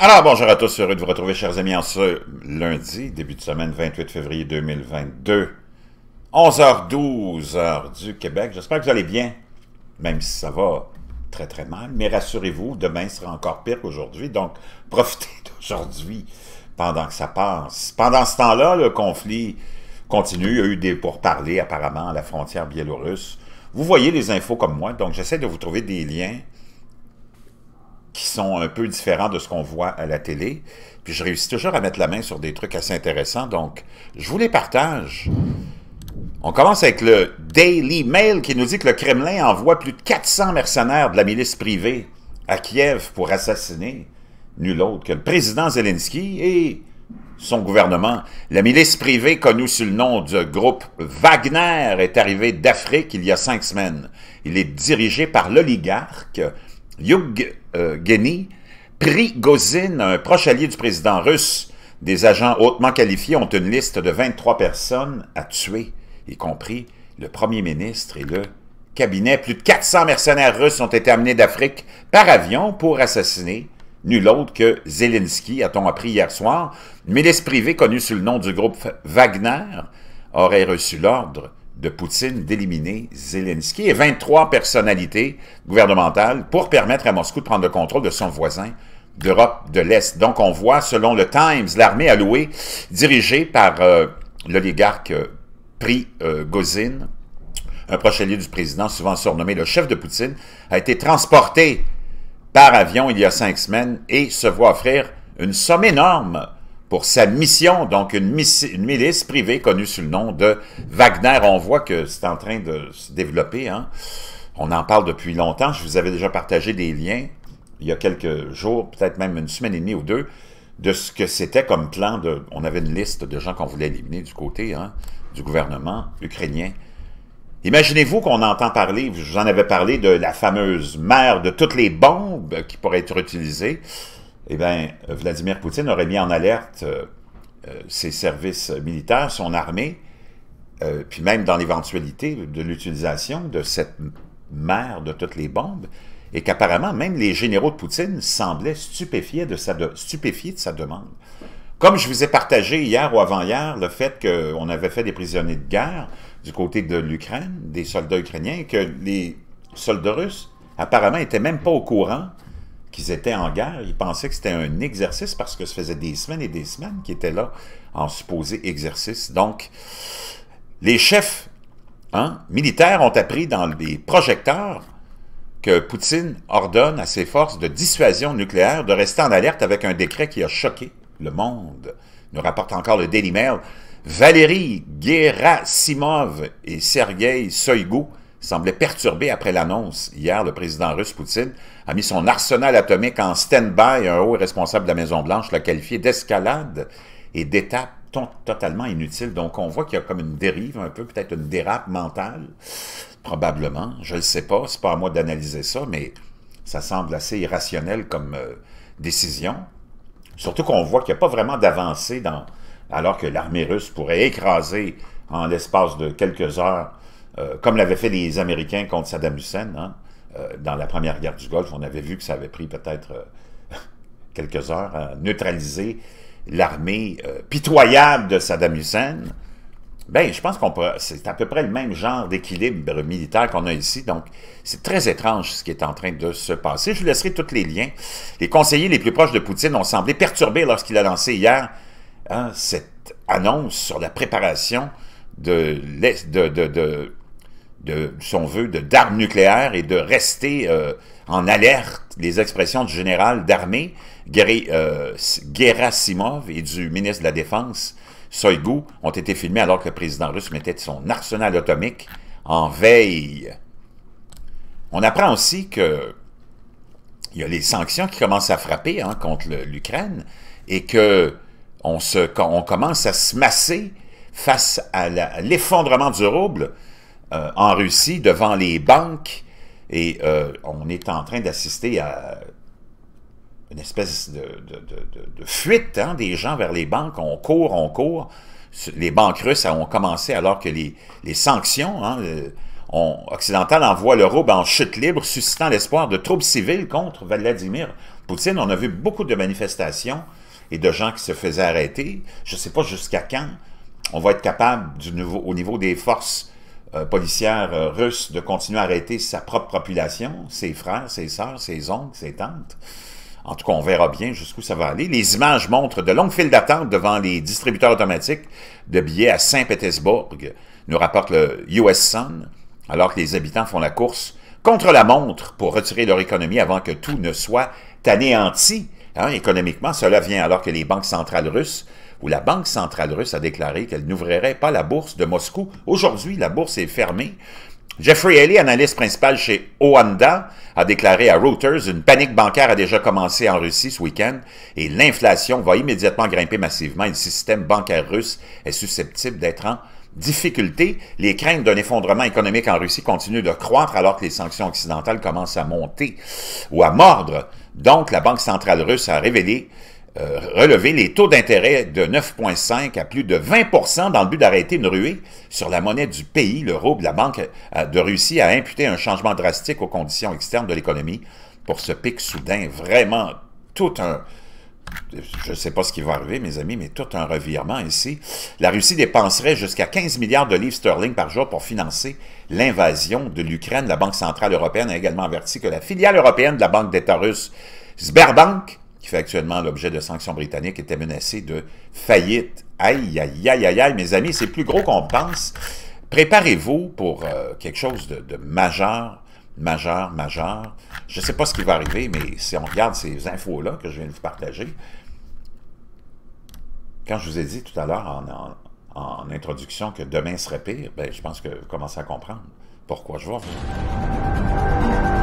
Alors, bonjour à tous, heureux de vous retrouver, chers amis, en ce lundi, début de semaine, 28 février 2022, 11h12, heure du Québec. J'espère que vous allez bien, même si ça va très très mal, mais rassurez-vous, demain sera encore pire qu'aujourd'hui, donc profitez d'aujourd'hui pendant que ça passe. Pendant ce temps-là, le conflit continue, il y a eu des pourparlers apparemment à la frontière biélorusse. Vous voyez les infos comme moi, donc j'essaie de vous trouver des liens qui sont un peu différents de ce qu'on voit à la télé. Puis je réussis toujours à mettre la main sur des trucs assez intéressants, donc je vous les partage. On commence avec le Daily Mail qui nous dit que le Kremlin envoie plus de 400 mercenaires de la milice privée à Kiev pour assassiner nul autre que le président Zelensky et son gouvernement. La milice privée connue sous le nom du groupe Wagner est arrivée d'Afrique il y a cinq semaines. Il est dirigé par l'oligarque Yug euh, prix Prigozine, un proche allié du président russe, des agents hautement qualifiés ont une liste de 23 personnes à tuer, y compris le premier ministre et le cabinet. Plus de 400 mercenaires russes ont été amenés d'Afrique par avion pour assassiner nul autre que Zelensky, a-t-on appris hier soir. Milice privée connue sous le nom du groupe Wagner aurait reçu l'ordre de Poutine d'éliminer Zelensky et 23 personnalités gouvernementales pour permettre à Moscou de prendre le contrôle de son voisin d'Europe de l'Est. Donc on voit, selon le Times, l'armée allouée, dirigée par euh, l'oligarque euh, Prix un proche allié du président, souvent surnommé le chef de Poutine, a été transporté par avion il y a cinq semaines et se voit offrir une somme énorme pour sa mission, donc une, milice privée connue sous le nom de Wagner. On voit que c'est en train de se développer. Hein. On en parle depuis longtemps. Je vous avais déjà partagé des liens il y a quelques jours, peut-être même une semaine et demie ou deux, de ce que c'était comme plan. De, on avait une liste de gens qu'on voulait éliminer du côté hein, du gouvernement ukrainien. Imaginez-vous qu'on entend parler, vous en avais parlé de la fameuse mère de toutes les bombes qui pourraient être utilisées eh bien, Vladimir Poutine aurait mis en alerte euh, euh, ses services militaires, son armée, euh, puis même dans l'éventualité de l'utilisation de cette mer de toutes les bombes, et qu'apparemment même les généraux de Poutine semblaient stupéfiés de sa, stupéfiés de sa demande. Comme je vous ai partagé hier ou avant-hier le fait qu'on avait fait des prisonniers de guerre du côté de l'Ukraine, des soldats ukrainiens, que les soldats russes apparemment n'étaient même pas au courant ils étaient en guerre. Ils pensaient que c'était un exercice parce que ça faisait des semaines et des semaines qu'ils étaient là en supposé exercice. Donc, les chefs hein, militaires ont appris dans des projecteurs que Poutine ordonne à ses forces de dissuasion nucléaire de rester en alerte avec un décret qui a choqué le monde. Nous rapporte encore le Daily Mail. Valérie Gerasimov et Sergei Soïgou semblait perturbé après l'annonce. Hier, le président russe Poutine a mis son arsenal atomique en stand-by. Un haut responsable de la Maison-Blanche l'a qualifié d'escalade et d'étape totalement inutile. Donc, on voit qu'il y a comme une dérive, un peu, peut-être une dérape mentale, probablement. Je ne sais pas, c'est pas à moi d'analyser ça, mais ça semble assez irrationnel comme euh, décision. Surtout qu'on voit qu'il n'y a pas vraiment d'avancée dans... alors que l'armée russe pourrait écraser en l'espace de quelques heures euh, comme l'avaient fait les Américains contre Saddam Hussein, hein, euh, dans la première guerre du Golfe, on avait vu que ça avait pris peut-être euh, quelques heures à neutraliser l'armée pitoyable de Saddam Hussein. Ben, je pense qu'on peut, c'est à peu près le même genre d'équilibre militaire qu'on a ici, donc c'est très étrange ce qui est en train de se passer. Je vous laisserai tous les liens. Les conseillers les plus proches de Poutine ont semblé perturbés lorsqu'il a lancé hier hein, cette annonce sur la préparation de, de, de de, son vœu de d'armes nucléaires et de rester euh, en alerte les expressions du général d'armée euh, Gerasimov et du ministre de la Défense Soygo ont été filmés alors que le président russe mettait son arsenal atomique en veille. On apprend aussi que il y a les sanctions qui commencent à frapper hein, contre l'Ukraine et que on, se, on commence à se masser face à l'effondrement du rouble. Euh, en Russie devant les banques et euh, on est en train d'assister à une espèce de, fuite hein, des gens vers les banques. On court, on court. Les banques russes ont commencé alors que les, sanctions hein, occidentales envoient l'Europe en chute libre, suscitant l'espoir de troubles civils contre Vladimir Poutine. On a vu beaucoup de manifestations et de gens qui se faisaient arrêter. Je ne sais pas jusqu'à quand on va être capable, au niveau des forces euh, policière euh, russe de continuer à arrêter sa propre population, ses frères, ses sœurs, ses oncles, ses tantes. En tout cas, on verra bien jusqu'où ça va aller. Les images montrent de longues files d'attente devant les distributeurs automatiques de billets à Saint-Pétersbourg, nous rapporte le US Sun, alors que les habitants font la course contre la montre pour retirer leur économie avant que tout ne soit anéanti. Hein, économiquement, cela vient alors que les banques centrales russes où la Banque centrale russe a déclaré qu'elle n'ouvrirait pas la bourse de Moscou. Aujourd'hui, la bourse est fermée. Jeffrey Haley, analyste principal chez Oanda, a déclaré à Reuters une panique bancaire a déjà commencé en Russie ce week-end et l'inflation va immédiatement grimper massivement le système bancaire russe est susceptible d'être en difficulté. Les craintes d'un effondrement économique en Russie continuent de croître alors que les sanctions occidentales commencent à monter ou à mordre. Donc, la Banque centrale russe a révélé euh, relever les taux d'intérêt de 9,5 à plus de 20 dans le but d'arrêter une ruée sur la monnaie du pays. l'euro. de la Banque de Russie a imputé un changement drastique aux conditions externes de l'économie pour ce pic soudain. Vraiment, tout un... Je ne sais pas ce qui va arriver, mes amis, mais tout un revirement ici. La Russie dépenserait jusqu'à 15 milliards de livres sterling par jour pour financer l'invasion de l'Ukraine. La Banque centrale européenne a également averti que la filiale européenne de la Banque d'État russe, Sberbank, qui fait actuellement l'objet de sanctions britanniques, était menacé de faillite. Aïe, aïe, aïe, aïe, aïe, mes amis, c'est plus gros qu'on pense. Préparez-vous pour euh, quelque chose de, majeur, majeur, majeur. Je ne sais pas ce qui va arriver, mais si on regarde ces infos-là que je viens de vous partager, quand je vous ai dit tout à l'heure en, en, introduction que demain serait pire, ben, je pense que vous commencez à comprendre pourquoi je vois.